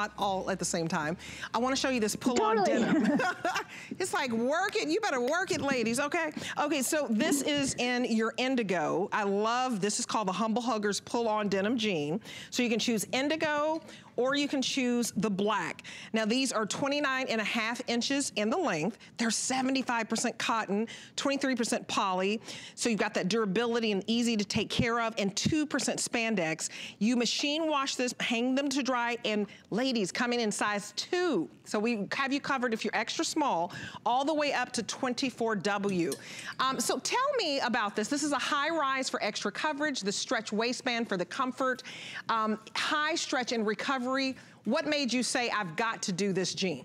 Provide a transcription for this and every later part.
not all at the same time. I want to show you this pull-on denim. it's like work it. You better work it, ladies. Okay. Okay. So this is in your indigo. I love this is called the Humble Huggers pull-on denim jean. So you can choose indigo or you can choose the black. Now these are 29 and a half inches in the length. They're 75% cotton, 23% poly. So you've got that durability and easy to take care of and 2% spandex. You machine wash this, hang them to dry and lay ladies coming in size two. So we have you covered if you're extra small, all the way up to 24W. Um, so tell me about this. This is a high rise for extra coverage, the stretch waistband for the comfort, um, high stretch and recovery. What made you say, I've got to do this, Jean?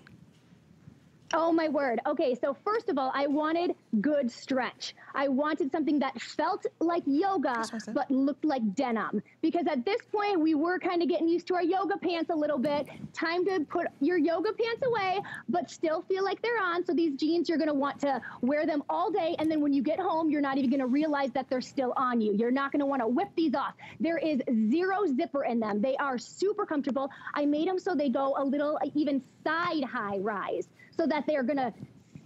Oh my word. Okay, so first of all, I wanted good stretch. I wanted something that felt like yoga but looked like denim because at this point we were kind of getting used to our yoga pants a little bit. Time to put your yoga pants away but still feel like they're on. So these jeans you're going to want to wear them all day and then when you get home you're not even going to realize that they're still on you. You're not going to want to whip these off. There is zero zipper in them. They are super comfortable. I made them so they go a little uh, even side high rise. So that's they are going to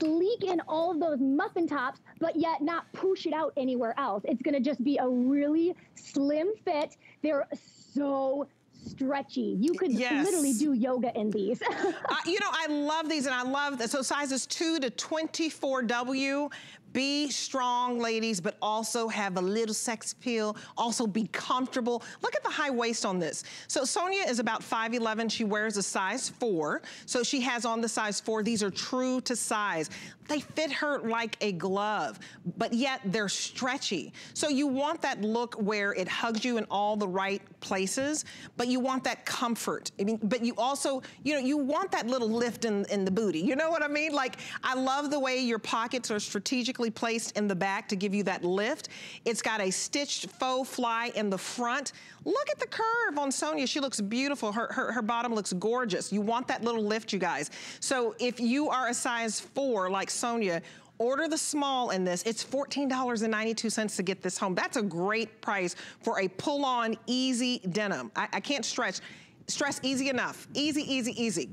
sleek in all of those muffin tops, but yet not push it out anywhere else. It's going to just be a really slim fit. They're so stretchy. You could yes. literally do yoga in these. uh, you know, I love these and I love So sizes 2 to 24W, be strong, ladies, but also have a little sex appeal. Also be comfortable. Look at the high waist on this. So Sonia is about 5'11". She wears a size 4. So she has on the size 4. These are true to size. They fit her like a glove, but yet they're stretchy. So you want that look where it hugs you in all the right places, but you want that comfort. I mean, but you also, you know, you want that little lift in, in the booty. You know what I mean? Like, I love the way your pockets are strategically perfectly placed in the back to give you that lift. It's got a stitched faux fly in the front. Look at the curve on Sonia. She looks beautiful. Her, her, her bottom looks gorgeous. You want that little lift, you guys. So if you are a size four like Sonia, order the small in this. It's $14.92 to get this home. That's a great price for a pull-on easy denim. I, I can't stretch, stress easy enough. Easy, easy, easy.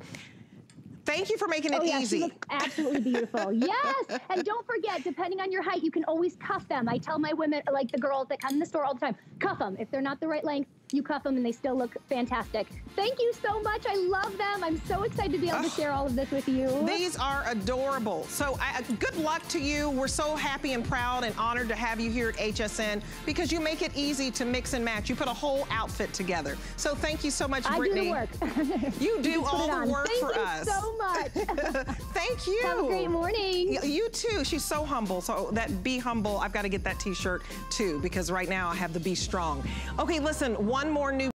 Thank you for making it oh, yeah, easy. She looks absolutely beautiful. yes. And don't forget, depending on your height, you can always cuff them. I tell my women, like the girls that come in the store all the time, cuff them. If they're not the right length, you cuff them and they still look fantastic. Thank you so much. I love them. I'm so excited to be able to share all of this with you. These are adorable. So I, uh, good luck to you. We're so happy and proud and honored to have you here at HSN because you make it easy to mix and match. You put a whole outfit together. So thank you so much, Brittany. I do the work. you do you all the work thank for us. Thank you so much. thank you. Have a great morning. You too. She's so humble. So that be humble, I've got to get that t-shirt too because right now I have the be strong. Okay, listen, one more new